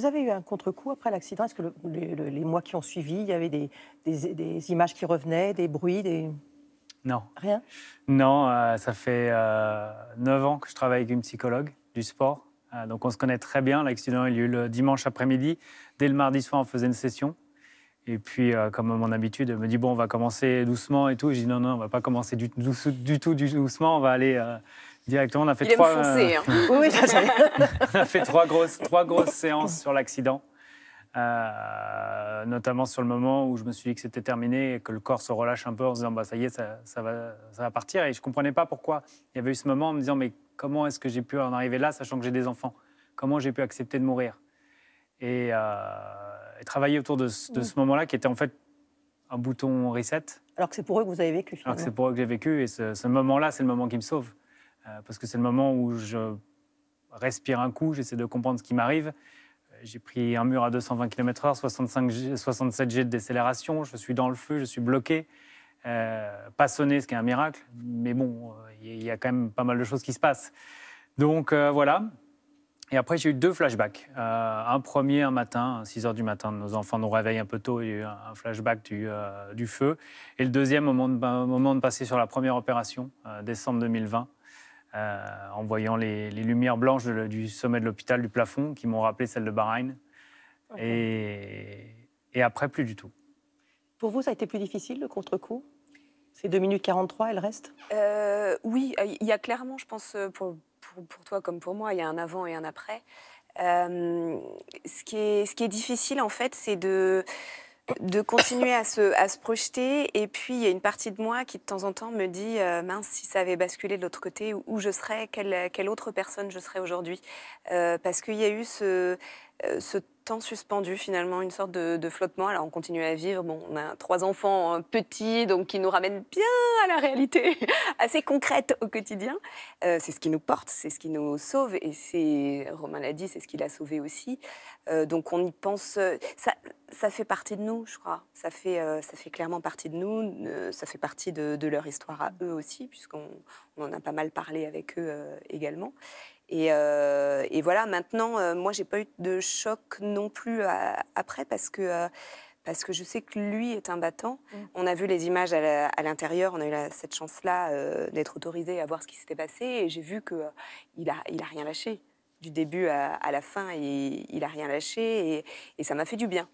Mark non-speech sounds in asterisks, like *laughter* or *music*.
Vous avez eu un contre-coup après l'accident Est-ce que les mois qui ont suivi, il y avait des, images qui revenaient, des bruits des... Non. Rien Non, euh, ça fait euh, neuf 9 ans que je travaille avec une psychologue du sport. Euh, donc on se connaît très bien. L'accident, il y a eu le dimanche après-midi. Dès le mardi soir, on faisait une session. Et puis, comme mon habitude, elle me dit Bon, on va commencer doucement et tout. Je dis Non, non, on va pas commencer du, du tout du doucement. On va aller Directement, on a fait trois. Euh, hein. *laughs* fait trois grosses, trois grosses séances sur l'accident. Euh, notamment sur le moment où je me suis dit que c'était terminé et que le corps se relâche un peu en se disant bah, ça y est, ça, va, ça va partir. Et je ne comprenais pas pourquoi. Il y avait eu ce moment en me disant mais comment est-ce que j'ai pu en arriver là, sachant que j'ai des enfants Comment j'ai pu accepter de mourir et, euh, travailler autour de, mm. ce, moment-là qui était en fait un bouton reset. Alors que c'est pour eux que vous avez vécu. Alors que c'est pour eux que j'ai vécu. Et ce moment-là, c'est le moment qui me sauve. Euh, parce que c'est le moment où je respire un coup, j'essaie de comprendre ce qui m'arrive. Euh, j'ai pris un mur à 220 km/h, 67 G de décélération, je suis dans le feu, je suis bloqué, euh, pas sonné, ce qui est un miracle, mais bon, il euh, y a quand même pas mal de choses qui se passent. Donc voilà. Et après, j'ai eu deux flashbacks. un premier, un matin, à 6 h du matin, nos enfants nous réveillent un peu tôt, il y a eu un flashback du, feu. Et le deuxième, moment de, au ben, moment de passer sur la première opération, décembre 2020. Euh, en voyant les, lumières blanches du sommet de l'hôpital, du plafond, qui m'ont rappelé celle de Bahreïn. Et, et, après, plus du tout. Pour vous, ça a été plus difficile, le contre-coup Ces 2 minutes 43 elles restent Oui, euh, il y a clairement, je pense, euh, pour, toi comme pour moi, il y a un avant et un après. ce, qui est, ce qui est difficile, en fait, c'est de de continuer à se, à se projeter. Et puis, il y a une partie de moi qui, de temps en temps, me dit euh, mince, si ça avait basculé de l'autre côté, où, je serais, quelle, autre personne je serais aujourd'hui. Euh, parce qu'il y a eu ce, euh, ce temps suspendu finalement, une sorte de, flottement. Alors on continue à vivre, bon, on a trois enfants euh, petits, donc qui nous ramènent bien à la réalité *laughs* assez concrète au quotidien. Euh, c'est ce qui nous porte, c'est ce qui nous sauve, et c'est, Romain l'a dit, c'est ce qui l'a sauvé aussi. donc on y pense, ça, ça fait partie de nous, je crois. Ça fait, ça fait clairement partie de nous, ça fait partie de, leur histoire à eux aussi, puisqu'on en a pas mal parlé avec eux également. Euh, et, voilà, maintenant, moi, euh, moi, j'ai pas eu de choc non plus euh, après parce que, parce que je sais que lui est un battant. Mm. On a vu les images à l'intérieur, on a eu cette chance-là d'être autorisé à voir ce qui s'était passé et j'ai vu qu'il il a, il a rien lâché. Du début à, la fin, il, il a rien lâché et ça m'a fait du bien.